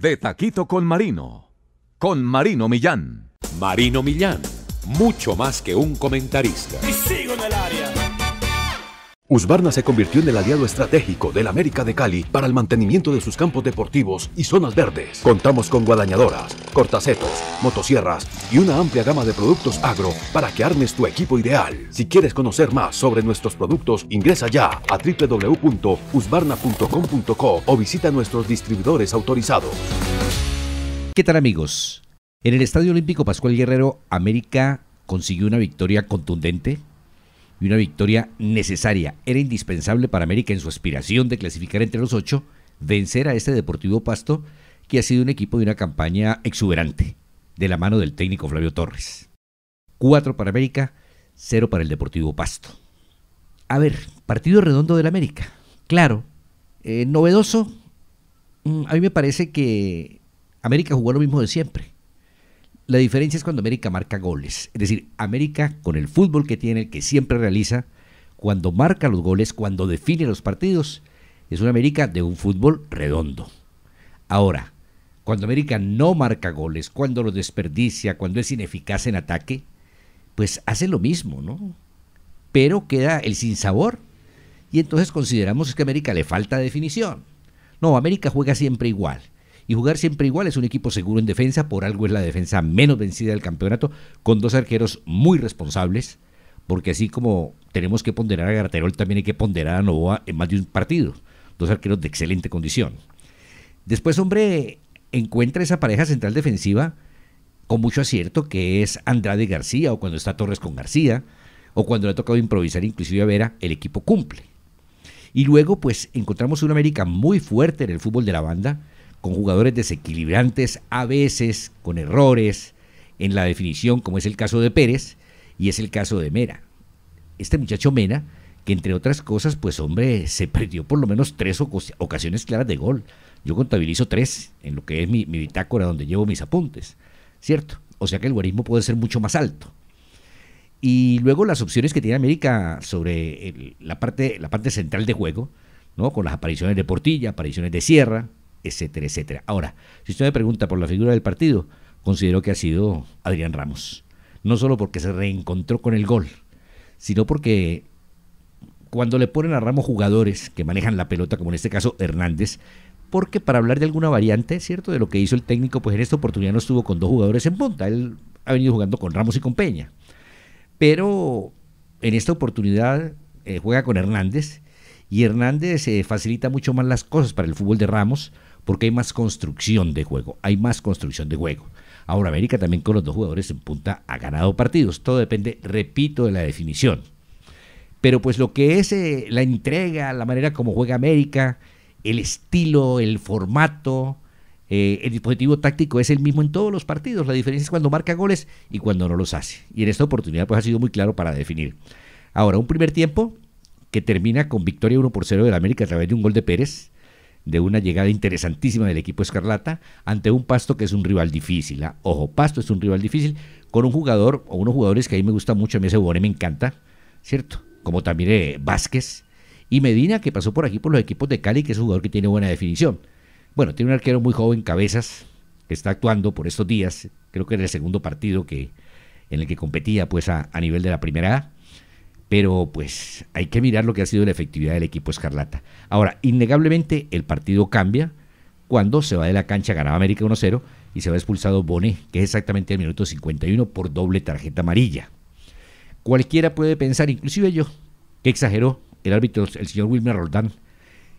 De Taquito con Marino. Con Marino Millán. Marino Millán, mucho más que un comentarista. Y sigo en el área. Usbarna se convirtió en el aliado estratégico del América de Cali para el mantenimiento de sus campos deportivos y zonas verdes. Contamos con guadañadoras, cortacetos, motosierras y una amplia gama de productos agro para que armes tu equipo ideal. Si quieres conocer más sobre nuestros productos, ingresa ya a www.usbarna.com.co o visita nuestros distribuidores autorizados. ¿Qué tal amigos? En el Estadio Olímpico Pascual Guerrero, América consiguió una victoria contundente y una victoria necesaria. Era indispensable para América en su aspiración de clasificar entre los ocho, vencer a este Deportivo Pasto, que ha sido un equipo de una campaña exuberante, de la mano del técnico Flavio Torres. Cuatro para América, cero para el Deportivo Pasto. A ver, partido redondo del América. Claro, eh, novedoso. Mm, a mí me parece que América jugó lo mismo de siempre. La diferencia es cuando América marca goles. Es decir, América con el fútbol que tiene, que siempre realiza, cuando marca los goles, cuando define los partidos, es una América de un fútbol redondo. Ahora, cuando América no marca goles, cuando lo desperdicia, cuando es ineficaz en ataque, pues hace lo mismo, ¿no? Pero queda el sinsabor. Y entonces consideramos que a América le falta definición. No, América juega siempre igual y jugar siempre igual. Es un equipo seguro en defensa, por algo es la defensa menos vencida del campeonato, con dos arqueros muy responsables, porque así como tenemos que ponderar a Garterol, también hay que ponderar a Novoa en más de un partido. Dos arqueros de excelente condición. Después, hombre, encuentra esa pareja central defensiva con mucho acierto, que es Andrade García, o cuando está Torres con García, o cuando le ha tocado improvisar inclusive a Vera, el equipo cumple. Y luego, pues, encontramos una América muy fuerte en el fútbol de la banda, con jugadores desequilibrantes a veces, con errores en la definición, como es el caso de Pérez y es el caso de Mera. Este muchacho Mena, que entre otras cosas, pues hombre, se perdió por lo menos tres ocasiones claras de gol. Yo contabilizo tres en lo que es mi, bitácora donde llevo mis apuntes, ¿cierto? O sea que el guarismo puede ser mucho más alto. Y luego las opciones que tiene América sobre la, parte, la parte central de juego, ¿no? con las apariciones de Portilla, apariciones de Sierra, etcétera, etcétera. Ahora, si usted me pregunta por la figura del partido, considero que ha sido Adrián Ramos. No solo porque se reencontró con el gol, sino porque cuando le ponen a Ramos jugadores que manejan la pelota, como en este caso Hernández, porque para hablar de alguna variante, ¿cierto? De lo que hizo el técnico, pues en esta oportunidad no estuvo con dos jugadores en punta. Él ha venido jugando con Ramos y con Peña. Pero en esta oportunidad eh, juega con Hernández y Hernández eh, facilita mucho más las cosas para el fútbol de Ramos porque hay más construcción de juego, hay más construcción de juego. Ahora América también con los dos jugadores en punta ha ganado partidos, todo depende, repito, de la definición. Pero pues lo que es eh, la entrega, la manera como juega América, el estilo, el formato, eh, el dispositivo táctico es el mismo en todos los partidos. La diferencia es cuando marca goles y cuando no los hace. Y en esta oportunidad pues ha sido muy claro para definir. Ahora, un primer tiempo que termina con victoria 1 por 0 del América a través de un gol de Pérez de una llegada interesantísima del equipo Escarlata ante un Pasto que es un rival difícil. ¿ah? Ojo, Pasto es un rival difícil con un jugador o unos jugadores que a mí me gusta mucho, a mí ese Boné me encanta, ¿cierto? Como también eh, Vázquez y Medina que pasó por aquí por los equipos de Cali, que es un jugador que tiene buena definición. Bueno, tiene un arquero muy joven, Cabezas, que está actuando por estos días, creo que en el segundo partido que, en el que competía pues a, a nivel de la primera A pero pues hay que mirar lo que ha sido la efectividad del equipo Escarlata. Ahora, innegablemente el partido cambia cuando se va de la cancha, ganaba América 1-0 y se va expulsado Bonet, que es exactamente el minuto 51 por doble tarjeta amarilla. Cualquiera puede pensar, inclusive yo, que exageró el árbitro, el señor Wilmer Roldán,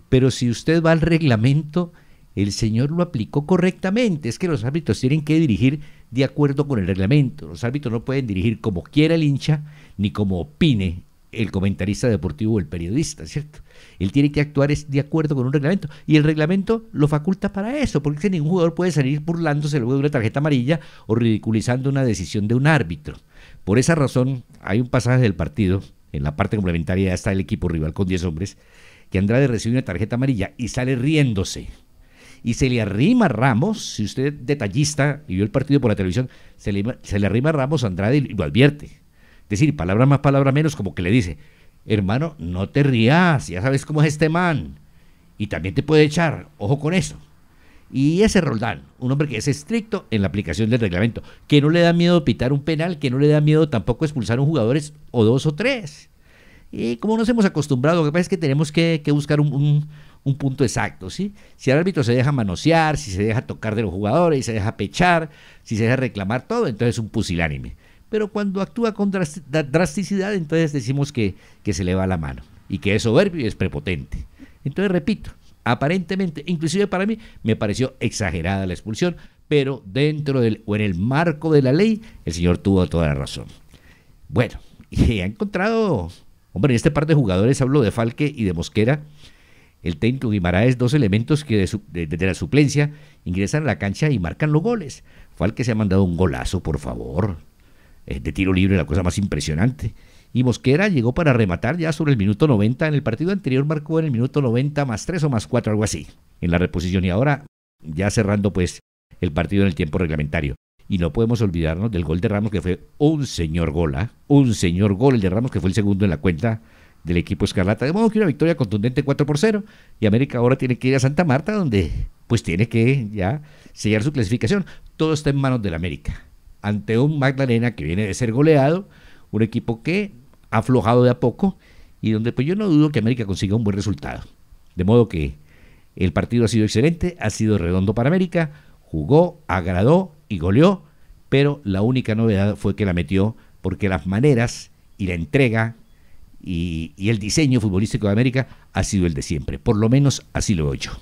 pero si usted va al reglamento, el señor lo aplicó correctamente. Es que los árbitros tienen que dirigir de acuerdo con el reglamento. Los árbitros no pueden dirigir como quiera el hincha ni como opine el comentarista deportivo o el periodista, ¿cierto? Él tiene que actuar de acuerdo con un reglamento y el reglamento lo faculta para eso, porque ningún jugador puede salir burlándose luego de una tarjeta amarilla o ridiculizando una decisión de un árbitro. Por esa razón, hay un pasaje del partido, en la parte complementaria está el equipo rival con 10 hombres, que Andrade recibe una tarjeta amarilla y sale riéndose y se le arrima Ramos, si usted es detallista y vio el partido por la televisión, se le, se le arrima Ramos a Andrade y lo advierte. Es decir, palabra más, palabra menos, como que le dice, hermano, no te rías, ya sabes cómo es este man. Y también te puede echar, ojo con eso. Y ese Roldán, un hombre que es estricto en la aplicación del reglamento, que no le da miedo pitar un penal, que no le da miedo tampoco expulsar a un jugador o dos o tres. Y como nos hemos acostumbrado, lo que pasa es que tenemos que, buscar un, un punto exacto, ¿sí? Si el árbitro se deja manosear, si se deja tocar de los jugadores, si se deja pechar, si se deja reclamar todo, entonces es un pusilánime. Pero cuando actúa con drasticidad, entonces decimos que, que se le va la mano y que es soberbio y es prepotente. Entonces, repito, aparentemente, inclusive para mí, me pareció exagerada la expulsión, pero dentro del, o en el marco de la ley, el señor tuvo toda la razón. Bueno, y ha encontrado, hombre, en este par de jugadores hablo de Falque y de Mosquera, el técnico Guimaraes, dos elementos que desde de, la suplencia ingresan a la cancha y marcan los goles. Fue que se ha mandado un golazo, por favor. Eh, de tiro libre, la cosa más impresionante. Y Mosquera llegó para rematar ya sobre el minuto 90. En el partido anterior marcó en el minuto 90 más 3 o más 4, algo así, en la reposición. Y ahora ya cerrando pues el partido en el tiempo reglamentario. Y no podemos olvidarnos del gol de Ramos, que fue un señor gola, ¿ah? un señor gol el de Ramos, que fue el segundo en la cuenta del equipo Escarlata. De modo que una victoria contundente 4 por 0. Y América ahora tiene que ir a Santa Marta, donde pues tiene que ya sellar su clasificación. Todo está en manos del América. Ante un Magdalena que viene de ser goleado, un equipo que ha aflojado de a poco y donde pues yo no dudo que América consiga un buen resultado. De modo que el partido ha sido excelente, ha sido redondo para América, jugó, agradó y goleó, pero la única novedad fue que la metió porque las maneras y la entrega y, el diseño futbolístico de América ha sido el de siempre, por lo menos así lo he hecho.